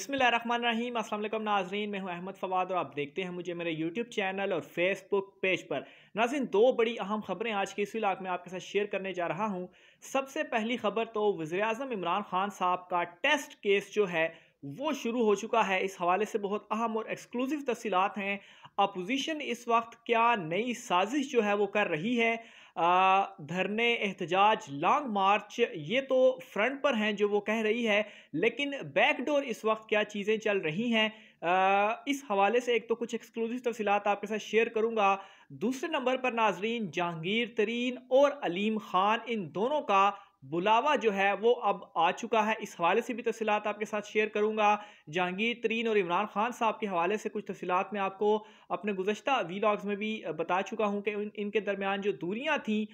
बसमिल रहीम अस्सलाम नाजरीन मैं हूं अहमद फवाद और आप देखते हैं मुझे मेरे यूट्यूब चैनल और फेसबुक पेज पर नाजरीन दो बड़ी अहम खबरें आज के इस इलाक में आपके साथ शेयर करने जा रहा हूं सबसे पहली खबर तो वज़ी अजम इमरान खान साहब का टेस्ट केस जो है वो शुरू हो चुका है इस हवाले से बहुत अहम और एक्सक्लूसिव तफसीत हैं अपोजिशन इस वक्त क्या नई साजिश जो है वो कर रही है धरने एहतजाज लॉन्ग मार्च ये तो फ्रंट पर हैं जो वो कह रही है लेकिन बैकडोर इस वक्त क्या चीज़ें चल रही हैं इस हवाले से एक तो कुछ एक्सक्लूसिव तफसीत आपके साथ शेयर करूँगा दूसरे नंबर पर नाजरीन जहांगीर तरीन और अलीम ख़ान इन दोनों का बुलावा जो है वो अब आ चुका है इस हवाले से भी तफसीत आपके साथ शेयर करूँगा जहांगीर तरीन और इमरान खान साहब के हवाले से कुछ तफसीत मैं आपको अपने गुजशत वीलाग्स में भी बता चुका हूँ कि इनके दरमियान जो दूरियाँ थीं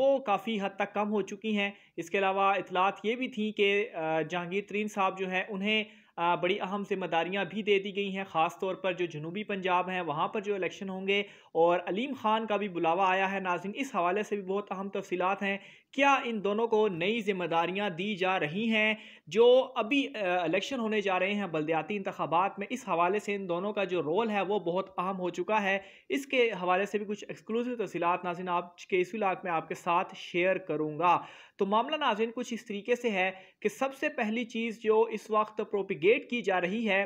वो काफ़ी हद तक कम हो चुकी हैं इसके अलावा इतलात ये भी थी कि जहांगीर तरीन साहब जो हैं उन्हें बड़ी अहम जिम्मेदारियाँ भी दे दी गई हैं ख़ास तौर पर जो जनूबी पंजाब हैं वहाँ पर जो इलेक्शन होंगे और अलीम ख़ान का भी बुलावा आया है नाजिन इस हवाले से भी बहुत अहम तफसीत हैं क्या इन दोनों को नई जिम्मेदारियाँ दी जा रही हैं जो अभी इलेक्शन होने जा रहे हैं बलदयाती इंतबात में इस हवाले से इन दोनों का जो रोल है वो बहुत अहम हो चुका है इसके हवाले से भी कुछ एक्सक्लूसिव तफसीत नाजिन आप के इस लाख में आपके साथ शेयर करूँगा तो मामला नाजिन कुछ इस तरीके से है कि सबसे पहली चीज़ जो इस वक्त प्रोपिगेट की जा रही है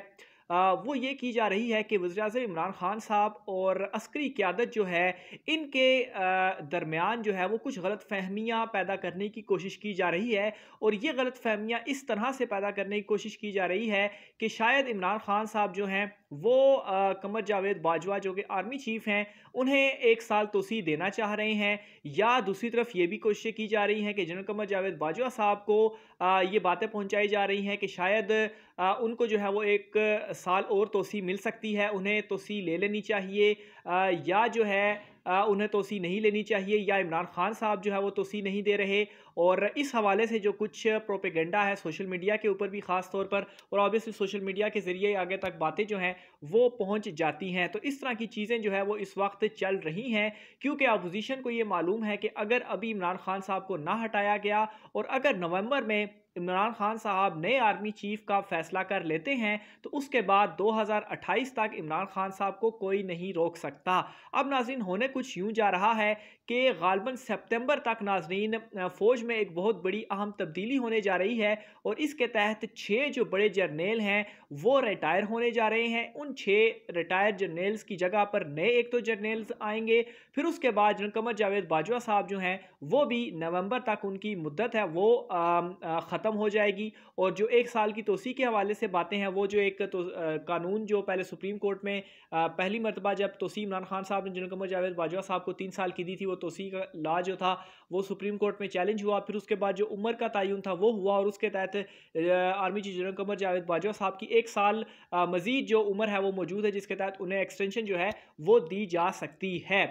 वो ये की जा रही है कि वजी अजम इमरान खान साहब और अस्करी क्यादत जो है इनके दरमियान जो है वो कुछ गलत फहमियाँ पैदा करने की कोशिश की जा रही है और ये गलत फहमियाँ इस तरह से पैदा करने की कोशिश की जा रही है कि शायद इमरान खान साहब जो हैं वो कमर जावेद बाजवा जो कि आर्मी चीफ हैं उन्हें एक साल तोसी देना चाह रहे हैं या दूसरी तरफ ये भी कोशिशें की जा रही हैं कि जनरल कमर जावेद बाजवा साहब को आ, ये बातें पहुंचाई जा रही हैं कि शायद आ, उनको जो है वो एक साल और तोसी मिल सकती है उन्हें तोसी ले लेनी चाहिए आ, या जो है उन्हें तोसी नहीं लेनी चाहिए या इमरान खान साहब जो है वो तोसी नहीं दे रहे और इस हवाले से जो कुछ प्रोपेगेंडा है सोशल मीडिया के ऊपर भी ख़ास तौर पर और ऑब्वियसली सोशल मीडिया के ज़रिए आगे तक बातें जो हैं वो पहुँच जाती हैं तो इस तरह की चीज़ें जो है वो इस वक्त चल रही हैं क्योंकि अपोजिशन को ये मालूम है कि अगर अभी इमरान खान साहब को ना हटाया गया और अगर नवंबर में इमरान खान साहब नए आर्मी चीफ का फैसला कर लेते हैं तो उसके बाद 2028 तक इमरान खान साहब को कोई नहीं रोक सकता अब नाजिन होने कुछ यूं जा रहा है कि गालबन सितंबर तक नाजरीन फौज में एक बहुत बड़ी अहम तब्दीली होने जा रही है और इसके तहत छः जो बड़े जर्नेल हैं वो रिटायर होने जा रहे हैं उन छः रिटायर जर्नेल्स की जगह पर नए एक तो जर्नेल्स आएंगे फिर उसके बाद जनरल कमर जावेद बाजवा साहब जो हैं वो भी नवंबर तक उनकी मुद्दत है वो ख़त्म हो जाएगी और जो एक साल की तोसी के हवाले से बातें हैं वो जो एक तो, आ, कानून जो पहले सुप्रीम कोर्ट में आ, पहली मरतबा जब तोसी इमरान खान साहब ने जिनकमर जावेद बाजवा साहब को तीन साल की दी थी वो का ला जो था वो सुप्रीम कोर्ट में चैलेंज हुआ फिर उसके बाद जो उम्र का तयन था वो हुआ और उसके तहत army chief general Qamar Javed Bajwa साहब की एक साल मज़ीद जो उम्र है वो मौजूद है जिसके तहत उन्हें एक्सटेंशन जो है वो दी जा सकती है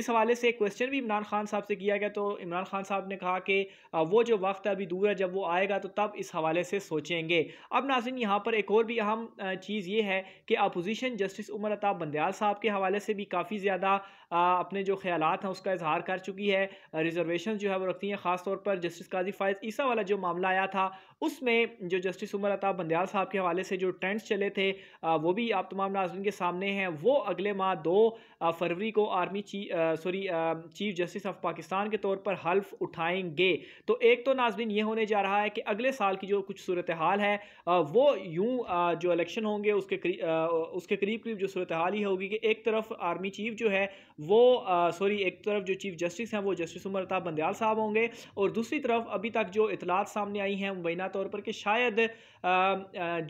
इस हवाले से एक क्वेश्चन भी इमरान खान साहब से किया गया तो इमरान खान साहब ने कहा कि वो जो वक्त अभी दूर है जब वो आएगा तो तब इस हवाले से सोचेंगे अब नाजिन यहाँ पर एक और भी अहम चीज़ ये है कि अपोजिशन जस्टिस उमर अताब बंदयाल साहब के हवाले से भी काफ़ी ज़्यादा अपने जो ख्याल हैं उसका इजहार कर चुकी है रिजर्वेशन जो है वो रखती हैं ख़ासतौर पर जस्टिस काजी फ़ायद ईसा वाला जो मामला आया था उसमें जो जस्टिस उमर अताब बंदयाल साहब के हवाले से जो ट्रेंड्स चले थे वो भी आप तमाम नाजरन के सामने हैं वो अगले माह दो फरवरी को आर्मी ची sorry chief justice of Pakistan के तौर पर हल्फ उठाएंगे तो एक तो नाजमिन ये होने जा रहा है कि अगले साल की जो कुछ सूरत हाल है वो यूँ जो इलेक्शन होंगे उसके करीब उसके करीब करीब जो सूरत हाल ही होगी कि एक तरफ आर्मी चीफ जो है वो सॉरी एक तरफ जो चीफ जस्टिस हैं वो जस्टिस उमर अताब बंदयाल साहब होंगे और दूसरी तरफ अभी तक जो इतलात सामने आई हैं मुबैना तौर पर कि शायद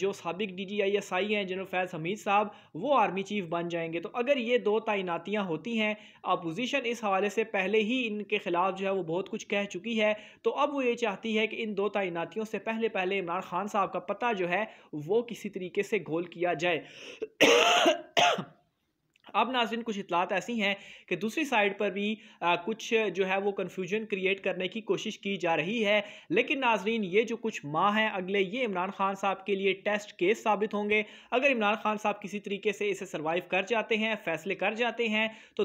जो सबक D G I S I हैं जनरल फैज़ हमीद साहब वो आर्मी चीफ बन जाएंगे तो अगर ये दो तैनातियाँ होती हैं अब अपोजिशन इस हवाले से पहले ही इनके खिलाफ जो है वो बहुत कुछ कह चुकी है तो अब वो ये चाहती है कि इन दो तैनातियों से पहले पहले इमरान खान साहब का पता जो है वो किसी तरीके से गोल किया जाए अब नाजिन कुछ इतलात ऐसी हैं कि दूसरी साइड पर भी आ, कुछ जो है वो कन्फ्यूजन क्रिएट करने की कोशिश की जा रही है लेकिन नाजरीन ये जो कुछ माह हैं अगले ये इमरान खान साहब के लिए टेस्ट केस साबित होंगे अगर इमरान खान साहब किसी तरीके से इसे सर्वाइव कर जाते हैं फैसले कर जाते हैं तो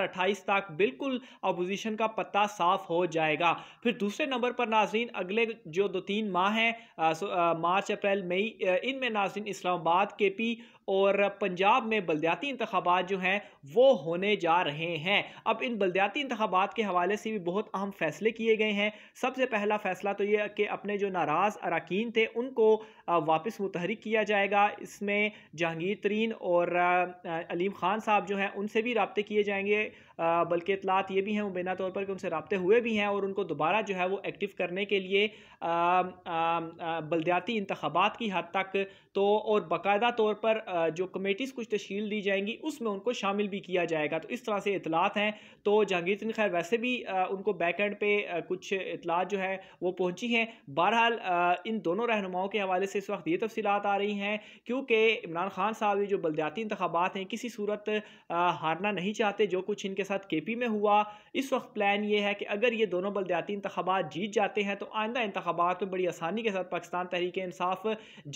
अट्ठाईस तक बिल्कुल अपोजिशन का पत्ता साफ हो जाएगा फिर दूसरे नंबर पर नाजरीन अगले जो दो तीन माह हैं मार्च अप्रैल मई इनमें नाजरीन इस्लामाबाद के पी और पंजाब में बलदियाती इंतबात जो हैं वो होने जा रहे हैं अब इन बलदियाती इंतबात के हवाले से भी बहुत अहम फैसले किए गए हैं सबसे पहला फैसला तो ये कि अपने जो नाराज़ अरकान थे उनको वापस मुतहरक किया जाएगा इसमें जहांगीर तरीन और अलीम ख़ान साहब जो हैं उनसे भी रबते किए जाएंगे बल्कि इतलात ये भी हैं मुबैना तौर पर कि उनसे रबते हुए भी हैं और उनको दोबारा जो है वो एक्टिव करने के लिए बलद्याती इंतबात की हद तक तो और बाकायदा तौर पर जो कमेटीज़ कुछ तश्ील दी जाएंगी उसमें उनको शामिल भी किया जाएगा तो इस तरह से इतलात हैं तो जहांगीर खैर वैसे भी उनको बैक एंड पे कुछ इतलात जो है वो पहुँची हैं बहरहाल इन दोनों रहनुमाओं के हवाले से इस वक्त ये तफसीत आ रही हैं क्योंकि इमरान खान साहब ये जो बलदियाती इंतबात हैं किसी सूरत हारना नहीं चाहते जो कुछ इनके साथ के में हुआ इस वक्त प्लान ये है कि अगर ये दोनों बलदयाती इंतबात जीत जाते हैं तो आइंदा इंतबात में बड़ी आसानी के साथ पाकिस्तान तहरीक इंसाफ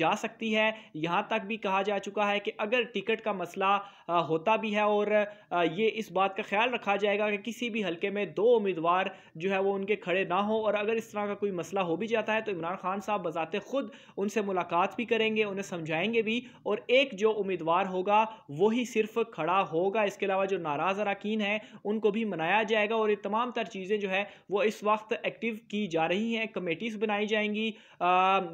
जा सकती है यहाँ तक भी कहा जा चुका है कि अगर टिकट का मसला होता भी है और ये इस बात का ख्याल रखा जाएगा कि किसी भी हल्के में दो उम्मीदवार जो है वो उनके खड़े ना हो और अगर इस तरह का कोई मसला हो भी जाता है तो इमरान खान साहब बजाते खुद उनसे मुलाकात भी करेंगे उन्हें समझाएंगे भी और एक जो उम्मीदवार होगा वही सिर्फ खड़ा होगा इसके अलावा जो नाराज़ अरकान हैं हैं उनको भी मनाया जाएगा और ये तमाम तर चीज़ें जो है वो इस वक्त एक्टिव की जा रही हैं कमेटीज़ बनाई जाएंगी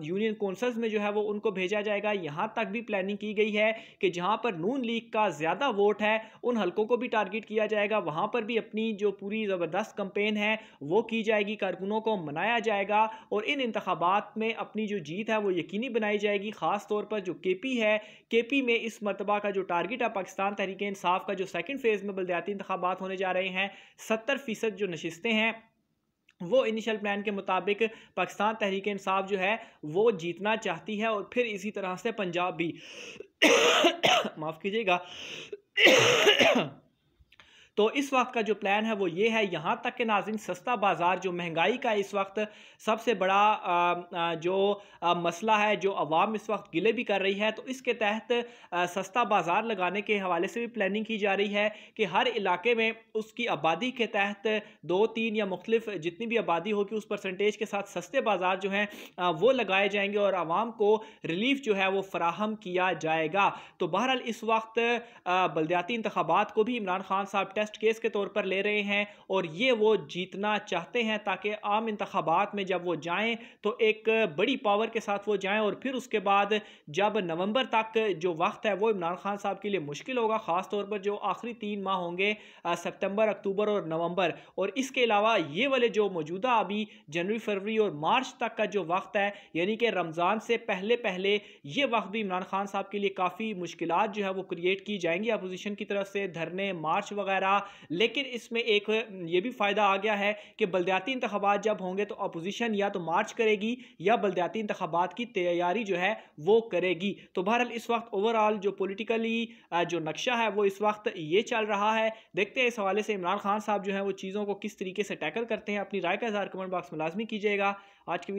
यूनियन कौंसल्स में जो है वो उनको भेजा जाएगा यहाँ तक भी प्लानिंग की गई है कि जहाँ पर नून लीग का ज़्यादा वोट है उन हल्कों को भी टारगेट किया जाएगा वहाँ पर भी अपनी जो पूरी ज़बरदस्त कंपेन है वो की जाएगी कारकुनों को मनाया जाएगा और इन इंतबात में अपनी जो जीत है वो यकीनी बनाई जाएगी ख़ास तौर पर जो के पी है के पी में इस मरतबा का जो टारगेट है पाकिस्तान तहरीक इंसाफ का जो सेकेंड फेज़ में बलदयाती इंतबात बात होने जा रहे हैं सत्तर फीसद जो नशस्तें हैं वो इनिशियल प्लान के मुताबिक पाकिस्तान तहरीक इंसाफ जो है वो जीतना चाहती है और फिर इसी तरह से पंजाब भी माफ़ कीजिएगा तो इस वक्त का जो प्लान है वो ये है यहाँ तक के नाजिन सस्ता बाज़ार जो महंगाई का इस वक्त सबसे बड़ा जो मसला है जो आवाम इस वक्त गिले भी कर रही है तो इसके तहत सस्ता बाज़ार लगाने के हवाले से भी प्लानिंग की जा रही है कि हर इलाके में उसकी आबादी के तहत दो तीन या मुख्तलिफ जितनी भी आबादी होगी उस परसेंटेज के साथ सस्ते बाज़ार जो हैं वो लगाए जाएंगे और आवाम को रिलीफ जो है वो फराहम किया जाएगा तो बहरहाल इस वक्त बलदयाती इंतबात को भी इमरान खान साहब टेस्ट टेस्ट केस के तौर पर ले रहे हैं और ये वो जीतना चाहते हैं ताकि आम इंतबात में जब वो जाएँ तो एक बड़ी पावर के साथ वो जाएँ और फिर उसके बाद जब नवंबर तक जो वक्त है वो इमरान खान साहब के लिए मुश्किल होगा ख़ास तौर पर जो आखिरी तीन माह होंगे सितंबर अक्टूबर और नवंबर और इसके अलावा ये वाले जो मौजूदा अभी जनवरी फरवरी और मार्च तक का जो वक्त है यानी कि रमज़ान से पहले पहले ये वक्त भी इमरान खान साहब के लिए काफ़ी मुश्किल जो है वो क्रिएट की जाएंगी अपोजिशन की तरफ से धरने मार्च वगैरह था लेकिन इसमें एक हम्म, ये भी फ़ायदा आ गया है कि बलदयाती इंतबात जब होंगे तो अपोजिशन या तो मार्च करेगी या बलदयाती इंतबात की तैयारी जो है वो करेगी तो बहरहाल इस वक्त ओवरऑल जो पोलिटिकली जो नक्शा है वो इस वक्त ये चल रहा है देखते हैं इस हवाले से इमरान खान साहब जो है वो चीज़ों को किस तरीके से टैकल करते हैं अपनी राय का इजहार कमेंट बॉक्स में लाजमी कीजिएगा आज के